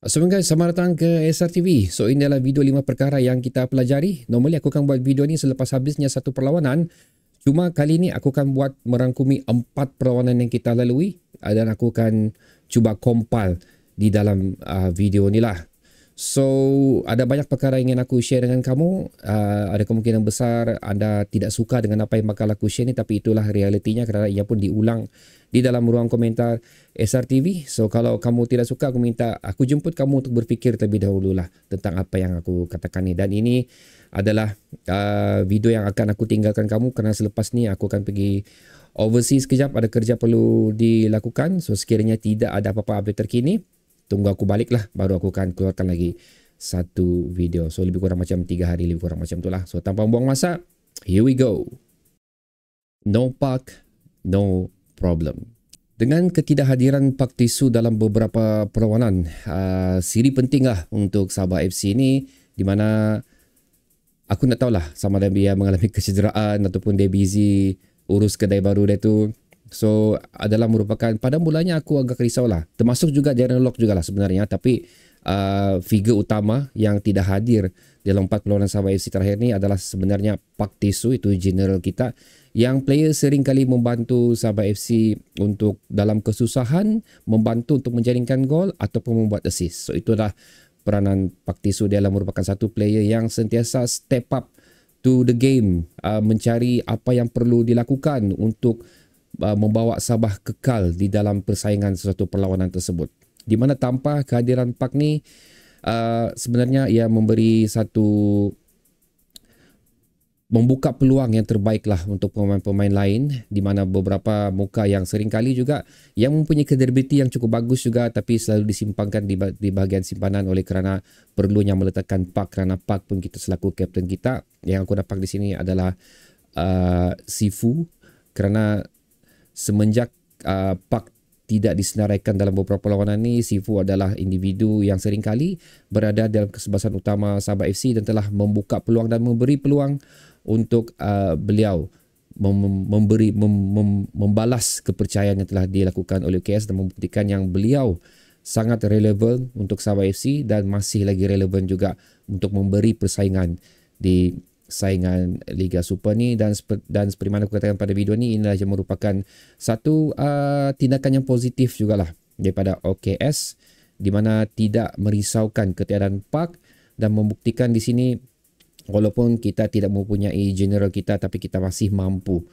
Assalamualaikum guys, selamat datang ke SRTV. So ini adalah video 5 perkara yang kita pelajari. Normally aku akan buat video ni selepas habisnya satu perlawanan. Cuma kali ni aku akan buat merangkumi 4 perlawanan yang kita lalui. Ah, dan aku akan cuba kompal di dalam uh, video ni lah. So ada banyak perkara yang ingin aku share dengan kamu. Uh, ada kemungkinan besar anda tidak suka dengan apa yang bakal aku share ni. Tapi itulah realitinya kerana ia pun diulang di dalam ruang komentar SRTV. So kalau kamu tidak suka aku minta aku jemput kamu untuk berfikir terlebih dahulu lah tentang apa yang aku katakan ni. Dan ini adalah uh, video yang akan aku tinggalkan kamu kerana selepas ni aku akan pergi overseas sekejap. Ada kerja perlu dilakukan. So sekiranya tidak ada apa-apa update terkini, tunggu aku balik lah baru aku akan keluarkan lagi satu video. So lebih kurang macam tiga hari lebih kurang macam tu lah. So tanpa buang masa, here we go. No park, no problem. Dengan ketidakhadiran Pak Tisu dalam beberapa perlawanan, uh, siri penting lah untuk Sabah FC ini, di mana aku nak tahulah sama ada dia mengalami kecederaan ataupun dia busy urus kedai baru dia tu. So adalah merupakan pada mulanya aku agak risau lah. Termasuk juga Darren Lock juga lah sebenarnya tapi uh, figure utama yang tidak hadir dalam empat perlawanan Sabah FC terakhir ini adalah sebenarnya Pak Tisu itu general kita yang player sering kali membantu Sabah FC untuk dalam kesusahan membantu untuk menjaringkan gol ataupun membuat assist. So itulah peranan Pak Tisu dia adalah merupakan satu player yang sentiasa step up to the game uh, mencari apa yang perlu dilakukan untuk uh, membawa Sabah kekal di dalam persaingan sesuatu perlawanan tersebut. Di mana tanpa kehadiran Pak ni uh, sebenarnya ia memberi satu membuka peluang yang terbaiklah untuk pemain-pemain lain di mana beberapa muka yang sering kali juga yang mempunyai kredibiliti yang cukup bagus juga tapi selalu disimpangkan di, di bahagian simpanan oleh kerana perlunya meletakkan pak kerana pak pun kita selaku kapten kita yang aku dapat di sini adalah uh, Sifu kerana semenjak uh, pak tidak disenaraikan dalam beberapa lawanan ini Sifu adalah individu yang seringkali berada dalam kesebasan utama Sabah FC dan telah membuka peluang dan memberi peluang untuk uh, beliau mem- memberi mem- mem- membalas kepercayaan yang telah dilakukan oleh KS dan membuktikan yang beliau sangat relevan untuk Sabah FC dan masih lagi relevan juga untuk memberi persaingan di saingan Liga Super ni dan dan seperti mana aku katakan pada video ni inilah yang merupakan satu uh, tindakan yang positif jugalah daripada OKS di mana tidak merisaukan ketiadaan Park dan membuktikan di sini Walaupun kita tidak mempunyai general kita tapi kita masih mampu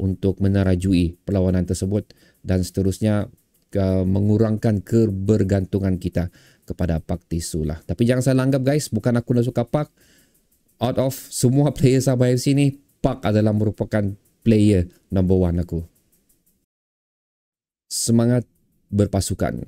untuk menerajui perlawanan tersebut dan seterusnya ke, mengurangkan kebergantungan kita kepada Pak Tisu lah. Tapi jangan salah anggap guys, bukan aku nak suka Pak. Out of semua player Sabah FC ni, Pak adalah merupakan player number one aku. Semangat berpasukan.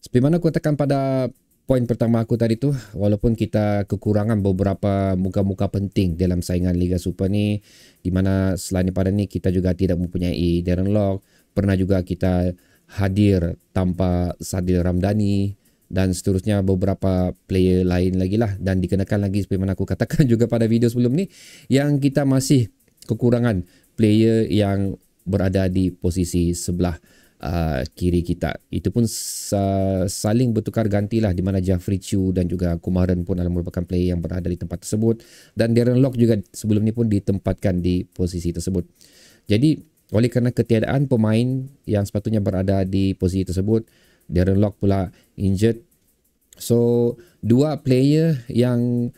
Seperti mana aku katakan pada poin pertama aku tadi tu walaupun kita kekurangan beberapa muka-muka penting dalam saingan Liga Super ni di mana selain daripada ni kita juga tidak mempunyai Darren Lock pernah juga kita hadir tanpa Sadil Ramdani dan seterusnya beberapa player lain lagi lah dan dikenakan lagi seperti mana aku katakan juga pada video sebelum ni yang kita masih kekurangan player yang berada di posisi sebelah. Uh, kiri kita. Itu pun saling bertukar gantilah di mana Jafri Chu dan juga Kumaran pun adalah merupakan player yang berada di tempat tersebut dan Darren Lock juga sebelum ni pun ditempatkan di posisi tersebut. Jadi oleh kerana ketiadaan pemain yang sepatutnya berada di posisi tersebut, Darren Lock pula injured. So, dua player yang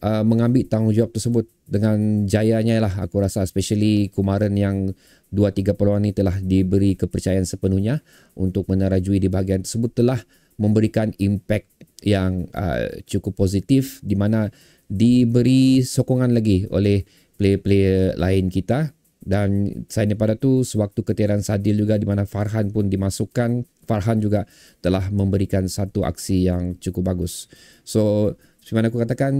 uh, mengambil tanggungjawab tersebut dengan jayanya lah aku rasa especially Kumaran yang dua tiga peluang ini telah diberi kepercayaan sepenuhnya untuk menerajui di bahagian tersebut telah memberikan impak yang uh, cukup positif di mana diberi sokongan lagi oleh player-player lain kita dan saya pada tu sewaktu ketiran Sadil juga di mana Farhan pun dimasukkan Farhan juga telah memberikan satu aksi yang cukup bagus so seperti mana aku katakan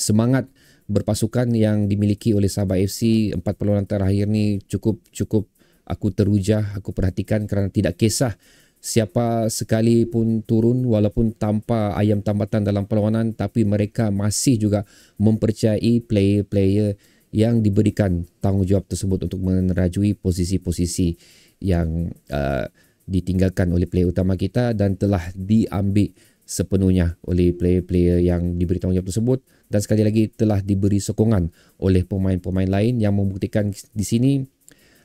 semangat berpasukan yang dimiliki oleh Sabah FC empat perlawanan terakhir ni cukup cukup aku terujah aku perhatikan kerana tidak kisah siapa sekali pun turun walaupun tanpa ayam tambatan dalam perlawanan tapi mereka masih juga mempercayai player-player yang diberikan tanggungjawab tersebut untuk menerajui posisi-posisi yang uh, ditinggalkan oleh player utama kita dan telah diambil sepenuhnya oleh player-player yang diberi tanggungjawab tersebut dan sekali lagi telah diberi sokongan oleh pemain-pemain lain yang membuktikan di sini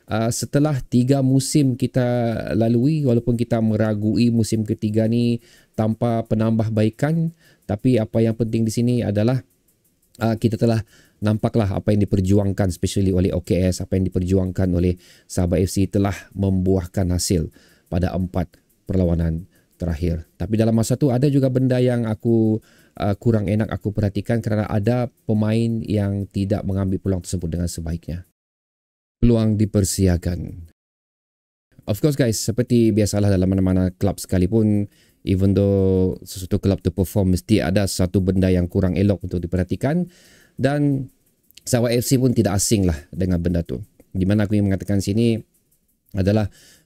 uh, setelah tiga musim kita lalui walaupun kita meragui musim ketiga ni tanpa penambahbaikan tapi apa yang penting di sini adalah uh, kita telah nampaklah apa yang diperjuangkan especially oleh OKS apa yang diperjuangkan oleh Sabah FC telah membuahkan hasil pada empat perlawanan terakhir. Tapi dalam masa tu ada juga benda yang aku uh, kurang enak aku perhatikan kerana ada pemain yang tidak mengambil peluang tersebut dengan sebaiknya. Peluang dipersiakan. Of course guys, seperti biasalah dalam mana-mana klub sekalipun, even though sesuatu klub to perform mesti ada satu benda yang kurang elok untuk diperhatikan dan Sawa FC pun tidak asing lah dengan benda tu. Di mana aku ingin mengatakan sini adalah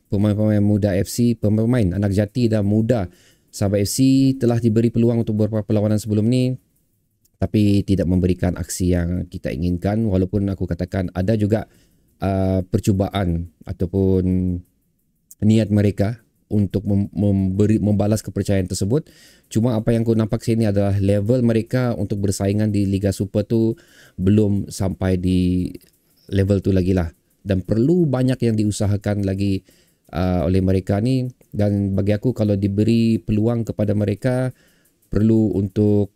pemain-pemain muda FC, pemain anak jati dan muda Sabah FC telah diberi peluang untuk beberapa perlawanan sebelum ni tapi tidak memberikan aksi yang kita inginkan walaupun aku katakan ada juga uh, percubaan ataupun niat mereka untuk mem- memberi membalas kepercayaan tersebut cuma apa yang aku nampak sini adalah level mereka untuk bersaingan di Liga Super tu belum sampai di level tu lagi lah dan perlu banyak yang diusahakan lagi uh, oleh mereka ni dan bagi aku kalau diberi peluang kepada mereka perlu untuk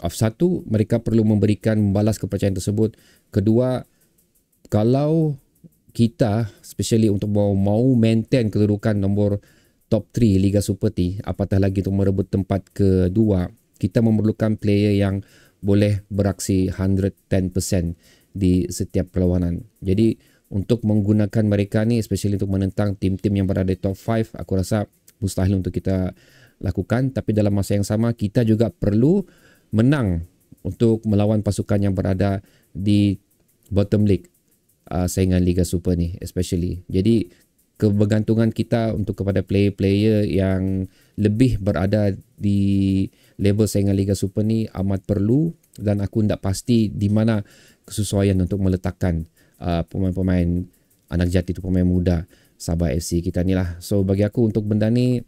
of satu mereka perlu memberikan membalas kepercayaan tersebut kedua kalau kita especially untuk mau mau maintain kedudukan nombor top 3 Liga Super T apatah lagi untuk merebut tempat kedua kita memerlukan player yang boleh beraksi 110% di setiap perlawanan jadi untuk menggunakan mereka ni especially untuk menentang tim-tim yang berada di top 5 aku rasa mustahil untuk kita lakukan tapi dalam masa yang sama kita juga perlu menang untuk melawan pasukan yang berada di bottom league uh, saingan Liga Super ni especially jadi kebergantungan kita untuk kepada player-player yang lebih berada di level saingan Liga Super ni amat perlu dan aku tidak pasti di mana kesesuaian untuk meletakkan Uh, pemain-pemain uh, anak jati itu pemain muda Sabah FC kita ni lah. So bagi aku untuk benda ni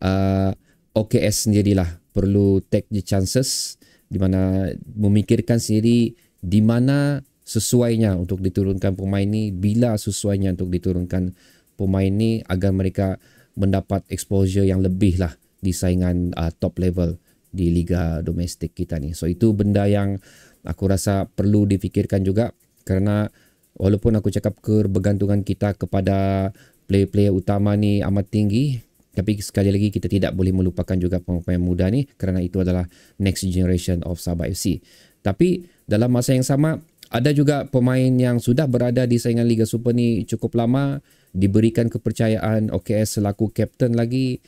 uh, OKS lah perlu take the chances di mana memikirkan sendiri di mana sesuainya untuk diturunkan pemain ni bila sesuainya untuk diturunkan pemain ni agar mereka mendapat exposure yang lebih lah di saingan uh, top level di liga domestik kita ni. So itu benda yang aku rasa perlu difikirkan juga kerana walaupun aku cakap kebergantungan kita kepada player-player utama ni amat tinggi tapi sekali lagi kita tidak boleh melupakan juga pemain muda ni kerana itu adalah next generation of Sabah FC. Tapi dalam masa yang sama ada juga pemain yang sudah berada di saingan Liga Super ni cukup lama diberikan kepercayaan OKS selaku kapten lagi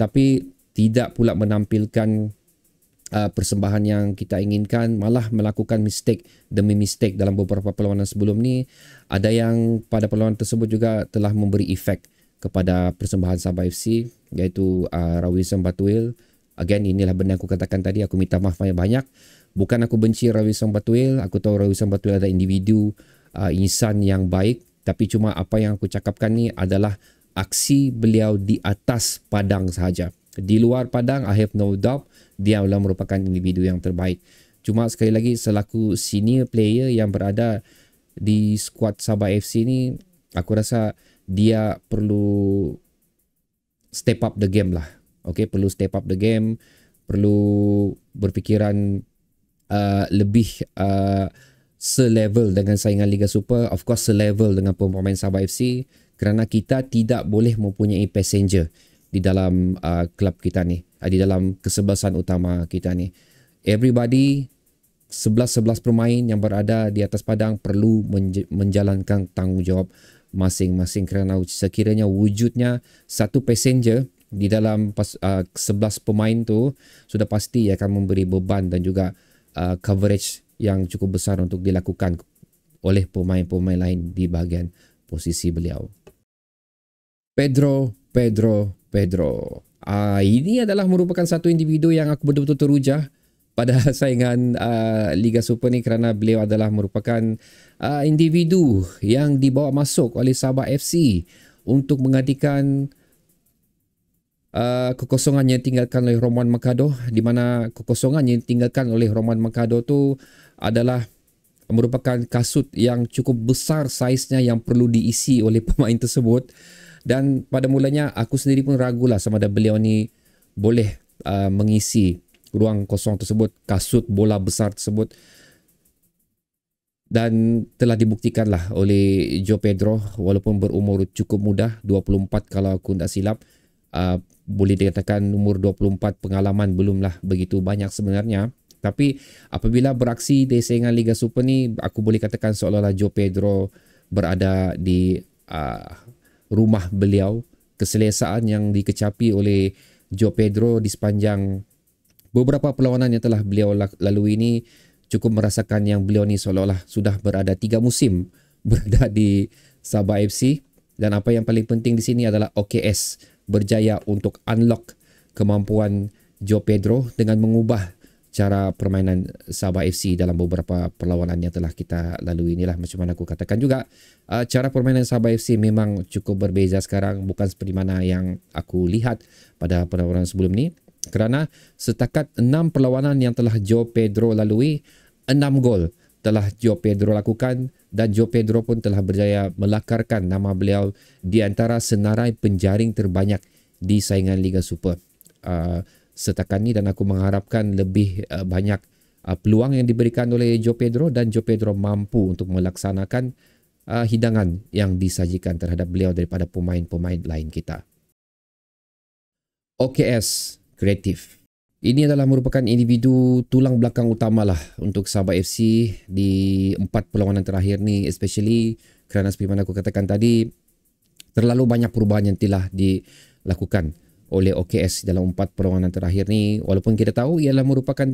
tapi tidak pula menampilkan uh, persembahan yang kita inginkan malah melakukan mistake demi mistake dalam beberapa perlawanan sebelum ni ada yang pada perlawanan tersebut juga telah memberi efek kepada persembahan Sabah FC iaitu uh, Rawison Batuil again inilah benda aku katakan tadi aku minta maaf banyak-banyak bukan aku benci Rawison Batuil aku tahu Rawison Batuil ada individu uh, insan yang baik tapi cuma apa yang aku cakapkan ni adalah aksi beliau di atas padang sahaja di luar padang I have no doubt dia adalah merupakan individu yang terbaik cuma sekali lagi selaku senior player yang berada di squad Sabah FC ni aku rasa dia perlu step up the game lah ok perlu step up the game perlu berfikiran uh, lebih uh, selevel dengan saingan Liga Super of course selevel dengan pemain Sabah FC kerana kita tidak boleh mempunyai passenger di dalam uh, klub kita ni, uh, di dalam kesebelasan utama kita ni. Everybody, sebelas-sebelas pemain yang berada di atas padang perlu menj- menjalankan tanggungjawab masing-masing kerana sekiranya wujudnya satu passenger di dalam uh, sebelas uh, pemain tu sudah pasti ia akan memberi beban dan juga uh, coverage yang cukup besar untuk dilakukan oleh pemain-pemain lain di bahagian posisi beliau. Pedro Pedro Pedro. Uh, ini adalah merupakan satu individu yang aku betul-betul teruja pada saingan uh, Liga Super ni kerana beliau adalah merupakan uh, individu yang dibawa masuk oleh Sabah FC untuk menggantikan uh, kekosongan yang tinggalkan oleh Roman Mercado di mana kekosongan yang tinggalkan oleh Roman Mercado tu adalah merupakan kasut yang cukup besar saiznya yang perlu diisi oleh pemain tersebut uh, dan pada mulanya aku sendiri pun ragu lah sama ada beliau ni boleh uh, mengisi ruang kosong tersebut kasut bola besar tersebut dan telah dibuktikan lah oleh Joe Pedro walaupun berumur cukup muda 24 kalau aku tidak silap uh, boleh dikatakan umur 24 pengalaman belumlah begitu banyak sebenarnya tapi apabila beraksi di saingan Liga Super ni aku boleh katakan seolah-olah Joe Pedro berada di uh, rumah beliau, keselesaan yang dikecapi oleh Joe Pedro di sepanjang beberapa perlawanan yang telah beliau lalui ini cukup merasakan yang beliau ni seolah-olah sudah berada tiga musim berada di Sabah FC dan apa yang paling penting di sini adalah OKS berjaya untuk unlock kemampuan Joe Pedro dengan mengubah cara permainan Sabah FC dalam beberapa perlawanan yang telah kita lalui inilah macam mana aku katakan juga uh, cara permainan Sabah FC memang cukup berbeza sekarang bukan seperti mana yang aku lihat pada perlawanan sebelum ni kerana setakat enam perlawanan yang telah Joe Pedro lalui enam gol telah Joe Pedro lakukan dan Joe Pedro pun telah berjaya melakarkan nama beliau di antara senarai penjaring terbanyak di saingan Liga Super uh, setakat ini dan aku mengharapkan lebih uh, banyak uh, peluang yang diberikan oleh Joe Pedro dan Joe Pedro mampu untuk melaksanakan uh, hidangan yang disajikan terhadap beliau daripada pemain-pemain lain kita. OKS Kreatif ini adalah merupakan individu tulang belakang utamalah untuk Sabah FC di empat perlawanan terakhir ni especially kerana seperti mana aku katakan tadi terlalu banyak perubahan yang telah dilakukan oleh OKS dalam empat perlawanan terakhir ni walaupun kita tahu ia adalah merupakan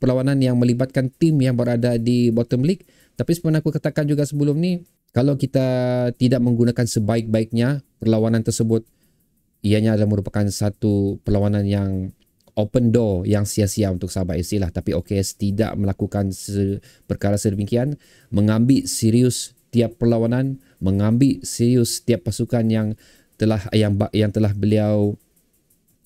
perlawanan yang melibatkan tim yang berada di bottom league tapi sebenarnya aku katakan juga sebelum ni kalau kita tidak menggunakan sebaik-baiknya perlawanan tersebut ianya adalah merupakan satu perlawanan yang open door yang sia-sia untuk Sabah FC lah tapi OKS tidak melakukan perkara sedemikian mengambil serius tiap perlawanan mengambil serius tiap pasukan yang telah yang yang telah beliau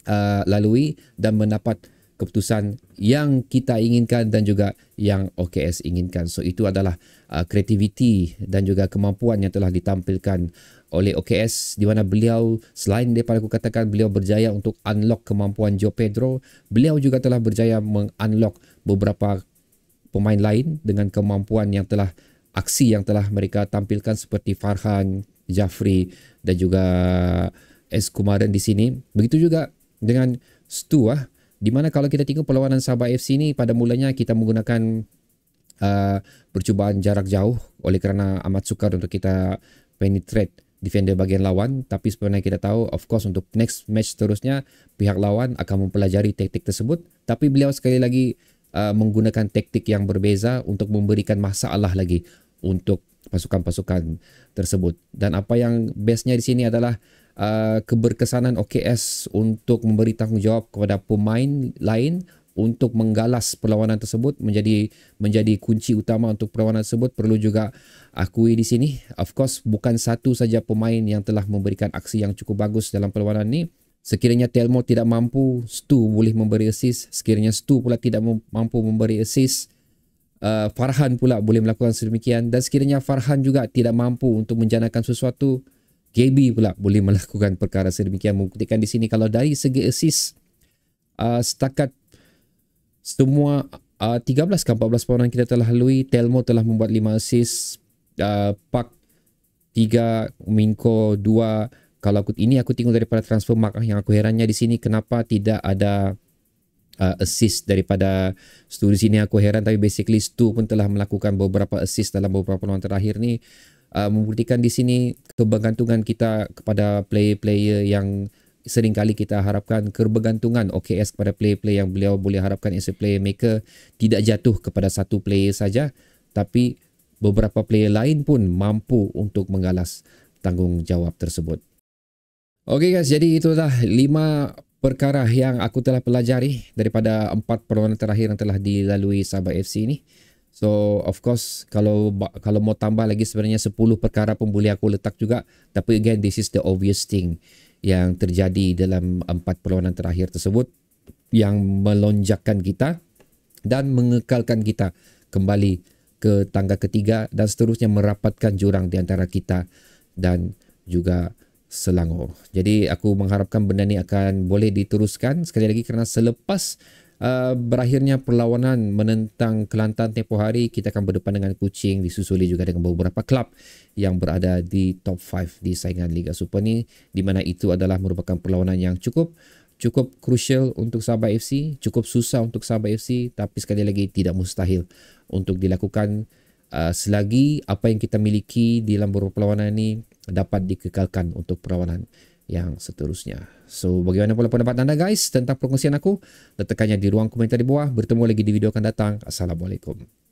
uh, lalui dan mendapat keputusan yang kita inginkan dan juga yang OKS inginkan. So itu adalah uh, kreativiti dan juga kemampuan yang telah ditampilkan oleh OKS di mana beliau selain daripada aku katakan beliau berjaya untuk unlock kemampuan Joe Pedro, beliau juga telah berjaya mengunlock beberapa pemain lain dengan kemampuan yang telah aksi yang telah mereka tampilkan seperti Farhan, Jafri dan juga S. Kumaran di sini. Begitu juga dengan Stu ah di mana kalau kita tengok perlawanan Sabah FC ni pada mulanya kita menggunakan uh, percubaan jarak jauh oleh kerana amat sukar untuk kita penetrate defender bagian lawan tapi sebenarnya kita tahu of course untuk next match seterusnya pihak lawan akan mempelajari taktik tersebut tapi beliau sekali lagi uh, menggunakan taktik yang berbeza untuk memberikan masalah lagi untuk pasukan-pasukan tersebut dan apa yang bestnya di sini adalah uh, keberkesanan OKS untuk memberi tanggungjawab kepada pemain lain untuk menggalas perlawanan tersebut menjadi menjadi kunci utama untuk perlawanan tersebut perlu juga akui di sini of course bukan satu saja pemain yang telah memberikan aksi yang cukup bagus dalam perlawanan ini sekiranya Telmo tidak mampu Stu boleh memberi assist sekiranya Stu pula tidak mampu memberi assist uh, Farhan pula boleh melakukan sedemikian dan sekiranya Farhan juga tidak mampu untuk menjanakan sesuatu JB pula boleh melakukan perkara sedemikian membuktikan di sini kalau dari segi assist uh, setakat semua uh, 13 ke 14 perorangan kita telah lalui Telmo telah membuat 5 assist uh, Park 3 Minko 2 kalau aku, ini aku tengok daripada transfer mark ah, yang aku herannya di sini kenapa tidak ada uh, assist daripada studi sini aku heran tapi basically Stu pun telah melakukan beberapa assist dalam beberapa perorangan terakhir ni uh, membuktikan di sini kebergantungan kita kepada player-player yang sering kali kita harapkan kebergantungan OKS kepada player-player yang beliau boleh harapkan as a player maker tidak jatuh kepada satu player saja tapi beberapa player lain pun mampu untuk menggalas tanggungjawab tersebut. Okey guys, jadi itulah 5 perkara yang aku telah pelajari daripada empat perlawanan terakhir yang telah dilalui Sabah FC ini. So of course kalau kalau mau tambah lagi sebenarnya 10 perkara pun boleh aku letak juga tapi again this is the obvious thing yang terjadi dalam empat perlawanan terakhir tersebut yang melonjakkan kita dan mengekalkan kita kembali ke tangga ketiga dan seterusnya merapatkan jurang di antara kita dan juga Selangor. Jadi aku mengharapkan benda ni akan boleh diteruskan sekali lagi kerana selepas Uh, berakhirnya perlawanan menentang Kelantan tempoh hari kita akan berdepan dengan Kuching disusuli juga dengan beberapa klub yang berada di top 5 di saingan Liga Super ni di mana itu adalah merupakan perlawanan yang cukup cukup krusial untuk Sabah FC, cukup susah untuk Sabah FC tapi sekali lagi tidak mustahil untuk dilakukan uh, selagi apa yang kita miliki di dalam perlawanan ini dapat dikekalkan untuk perlawanan yang seterusnya. So, bagaimana pula pendapat anda guys tentang perkongsian aku? Letakkannya di ruang komentar di bawah. Bertemu lagi di video akan datang. Assalamualaikum.